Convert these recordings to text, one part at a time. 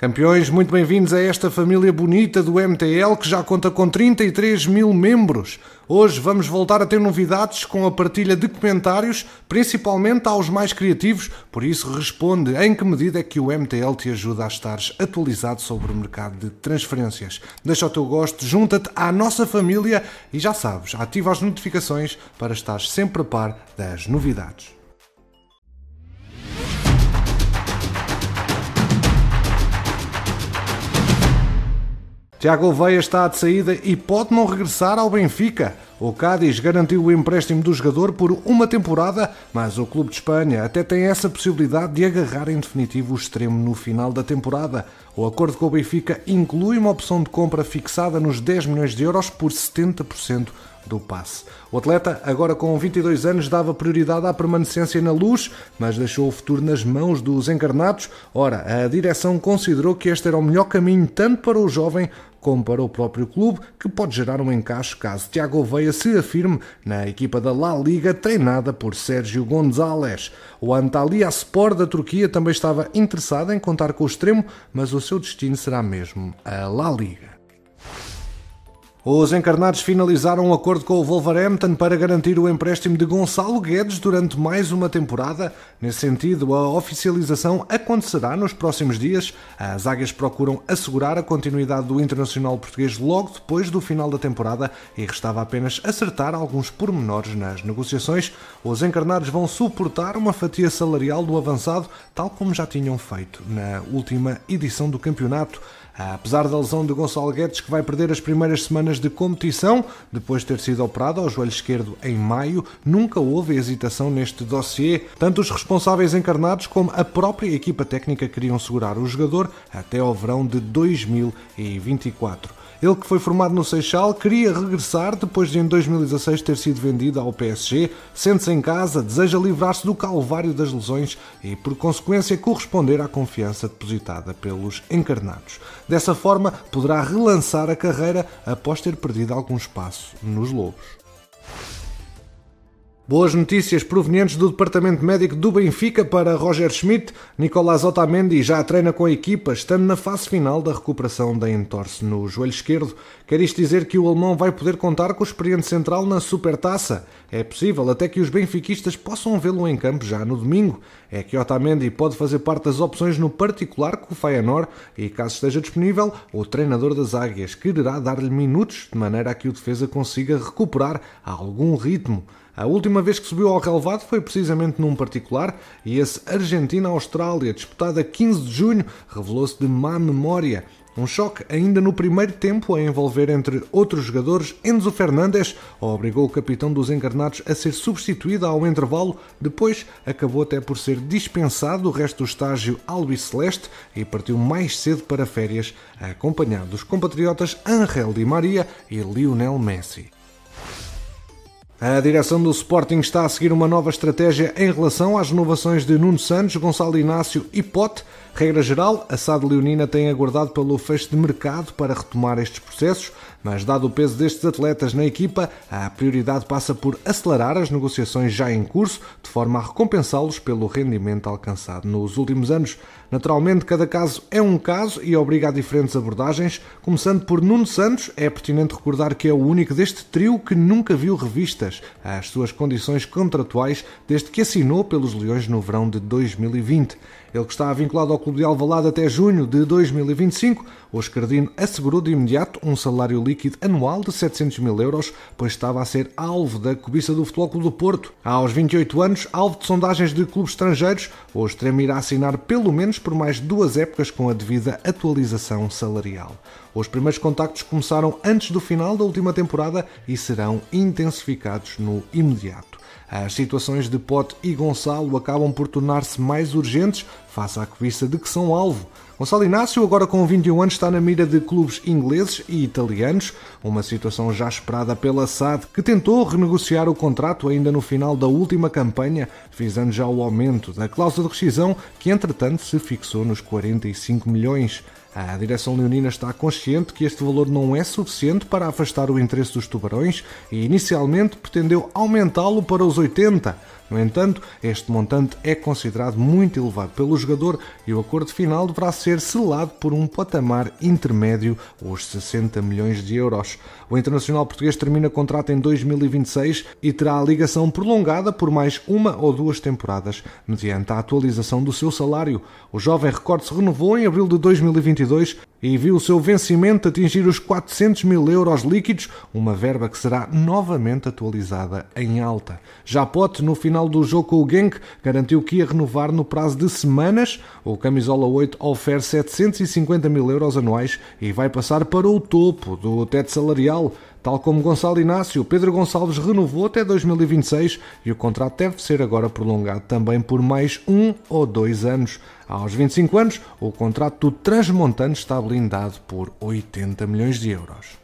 Campeões, muito bem-vindos a esta família bonita do MTL que já conta com 33 mil membros. Hoje vamos voltar a ter novidades com a partilha de comentários, principalmente aos mais criativos. Por isso, responde em que medida é que o MTL te ajuda a estares atualizado sobre o mercado de transferências. Deixa o teu gosto, junta-te à nossa família e já sabes, ativa as notificações para estares sempre a par das novidades. Tiago Gouveia está de saída e pode não regressar ao Benfica. O Cádiz garantiu o empréstimo do jogador por uma temporada, mas o Clube de Espanha até tem essa possibilidade de agarrar em definitivo o extremo no final da temporada. O acordo com o Benfica inclui uma opção de compra fixada nos 10 milhões de euros por 70% do passe. O atleta, agora com 22 anos, dava prioridade à permanecência na luz, mas deixou o futuro nas mãos dos encarnados. Ora, a direção considerou que este era o melhor caminho tanto para o jovem como para o próprio clube, que pode gerar um encaixe caso Tiago veia se afirme na equipa da La Liga treinada por Sérgio González. O Antalya Sport da Turquia também estava interessado em contar com o extremo, mas o seu destino será mesmo a La Liga. Os encarnados finalizaram um acordo com o Wolverhampton para garantir o empréstimo de Gonçalo Guedes durante mais uma temporada. Nesse sentido, a oficialização acontecerá nos próximos dias. As águias procuram assegurar a continuidade do internacional português logo depois do final da temporada e restava apenas acertar alguns pormenores nas negociações. Os encarnados vão suportar uma fatia salarial do avançado, tal como já tinham feito na última edição do campeonato. Apesar da lesão de Gonçalo Guedes, que vai perder as primeiras semanas de competição, depois de ter sido operado ao joelho esquerdo em maio, nunca houve hesitação neste dossiê. Tanto os responsáveis encarnados como a própria equipa técnica queriam segurar o jogador até ao verão de 2024. Ele que foi formado no Seixal queria regressar depois de em 2016 ter sido vendido ao PSG, sente-se em casa, deseja livrar-se do calvário das lesões e, por consequência, corresponder à confiança depositada pelos encarnados. Dessa forma, poderá relançar a carreira após ter perdido algum espaço nos Lobos. Boas notícias provenientes do Departamento Médico do Benfica para Roger Schmidt. Nicolás Otamendi já treina com a equipa, estando na fase final da recuperação da entorse no joelho esquerdo. Quer isto dizer que o alemão vai poder contar com o experiente central na supertaça? É possível até que os benfiquistas possam vê-lo em campo já no domingo. É que Otamendi pode fazer parte das opções no particular com o Feyenoord e, caso esteja disponível, o treinador das Águias quererá dar-lhe minutos de maneira a que o defesa consiga recuperar algum ritmo. A última vez que subiu ao relevado foi precisamente num particular e esse Argentina-Austrália, disputado a 15 de junho, revelou-se de má memória. Um choque ainda no primeiro tempo a envolver, entre outros jogadores, Enzo Fernandes, obrigou o capitão dos encarnados a ser substituído ao intervalo, depois acabou até por ser dispensado do resto do estágio albiceleste Celeste e partiu mais cedo para férias, acompanhado dos compatriotas Angel Di Maria e Lionel Messi. A direção do Sporting está a seguir uma nova estratégia em relação às renovações de Nuno Santos, Gonçalo Inácio e Pote, Regra geral, a SAD Leonina tem aguardado pelo fecho de mercado para retomar estes processos, mas dado o peso destes atletas na equipa, a prioridade passa por acelerar as negociações já em curso, de forma a recompensá-los pelo rendimento alcançado nos últimos anos. Naturalmente, cada caso é um caso e obriga a diferentes abordagens, começando por Nuno Santos, é pertinente recordar que é o único deste trio que nunca viu revistas às suas condições contratuais desde que assinou pelos Leões no verão de 2020. Ele que está vinculado ao Clube de Alvalade até junho de 2025, o Escardino assegurou de imediato um salário líquido anual de 700 mil euros, pois estava a ser alvo da cobiça do Futebol Clube do Porto. Aos 28 anos, alvo de sondagens de clubes estrangeiros, o extremo irá assinar pelo menos por mais duas épocas com a devida atualização salarial. Os primeiros contactos começaram antes do final da última temporada e serão intensificados no imediato. As situações de Pote e Gonçalo acabam por tornar-se mais urgentes face à cobiça de que são alvo. Gonçalo Inácio, agora com 21 anos, está na mira de clubes ingleses e italianos, uma situação já esperada pela SAD, que tentou renegociar o contrato ainda no final da última campanha, visando já o aumento da cláusula de rescisão, que entretanto se fixou nos 45 milhões. A direção leonina está consciente que este valor não é suficiente para afastar o interesse dos tubarões e inicialmente pretendeu aumentá-lo para os 80. No entanto, este montante é considerado muito elevado pelo jogador e o acordo final deverá ser selado por um patamar intermédio, os 60 milhões de euros. O internacional português termina contrato em 2026 e terá a ligação prolongada por mais uma ou duas temporadas, mediante a atualização do seu salário. O jovem recorde se renovou em abril de 2021 2022 e viu o seu vencimento atingir os 400 mil euros líquidos, uma verba que será novamente atualizada em alta. Japote, no final do jogo com o Genk, garantiu que ia renovar no prazo de semanas. O Camisola 8 oferece 750 mil euros anuais e vai passar para o topo do teto salarial. Tal como Gonçalo Inácio, Pedro Gonçalves renovou até 2026 e o contrato deve ser agora prolongado também por mais um ou dois anos. Aos 25 anos, o contrato do Transmontano está blindado por 80 milhões de euros.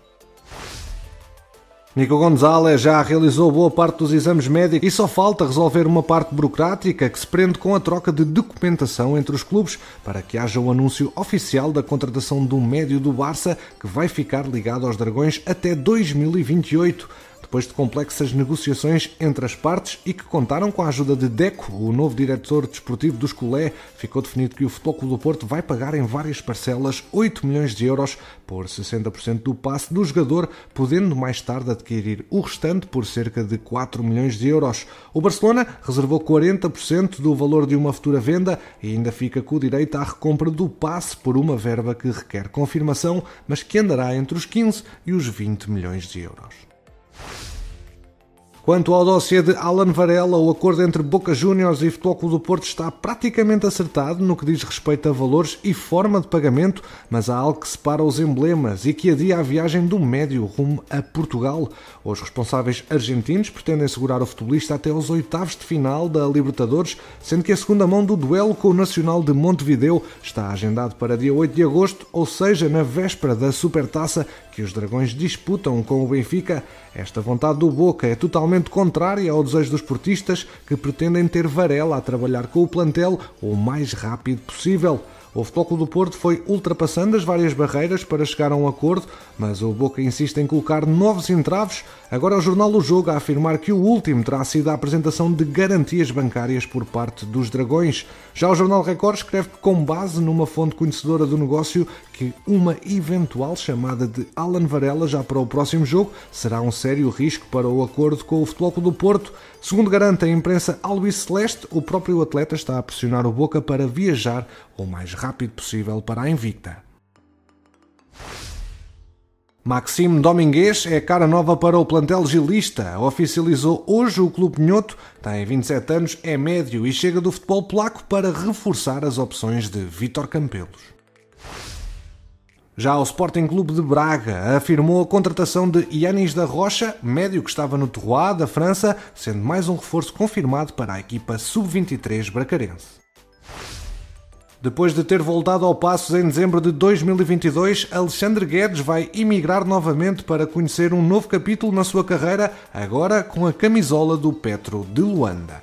Nico Gonzalez já realizou boa parte dos exames médicos e só falta resolver uma parte burocrática que se prende com a troca de documentação entre os clubes para que haja o anúncio oficial da contratação do médio do Barça que vai ficar ligado aos Dragões até 2028 depois de complexas negociações entre as partes e que contaram com a ajuda de Deco, o novo diretor desportivo do Escolé. Ficou definido que o Futebol do Porto vai pagar em várias parcelas 8 milhões de euros por 60% do passe do jogador, podendo mais tarde adquirir o restante por cerca de 4 milhões de euros. O Barcelona reservou 40% do valor de uma futura venda e ainda fica com o direito à recompra do passe por uma verba que requer confirmação, mas que andará entre os 15 e os 20 milhões de euros. Quanto ao dossiê de Alan Varela, o acordo entre Boca Juniors e Futebol Clube do Porto está praticamente acertado no que diz respeito a valores e forma de pagamento, mas há algo que separa os emblemas e que adia a viagem do médio rumo a Portugal. Os responsáveis argentinos pretendem segurar o futebolista até aos oitavos de final da Libertadores, sendo que a segunda mão do duelo com o Nacional de Montevideo está agendado para dia 8 de agosto, ou seja, na véspera da Supertaça que os Dragões disputam com o Benfica. Esta vontade do Boca é totalmente completamente contrária ao desejo dos portistas que pretendem ter Varela a trabalhar com o plantel o mais rápido possível. O Futebol do Porto foi ultrapassando as várias barreiras para chegar a um acordo, mas o Boca insiste em colocar novos entraves Agora, o jornal O Jogo a afirmar que o último terá sido a apresentação de garantias bancárias por parte dos Dragões. Já o jornal Record escreve que, com base numa fonte conhecedora do negócio, que uma eventual chamada de Alan Varela já para o próximo jogo será um sério risco para o acordo com o Futebol Clube do Porto. Segundo garante a imprensa Alves Celeste, o próprio atleta está a pressionar o Boca para viajar o mais rápido possível para a Invicta. Maxime Domingues é cara nova para o plantel gilista. Oficializou hoje o Clube Pinhoto, tem 27 anos, é médio e chega do futebol polaco para reforçar as opções de Vítor Campelos. Já o Sporting Clube de Braga afirmou a contratação de Yanis da Rocha, médio que estava no Terroir da França, sendo mais um reforço confirmado para a equipa sub-23 bracarense. Depois de ter voltado ao Passos em dezembro de 2022, Alexandre Guedes vai emigrar novamente para conhecer um novo capítulo na sua carreira, agora com a camisola do Petro de Luanda.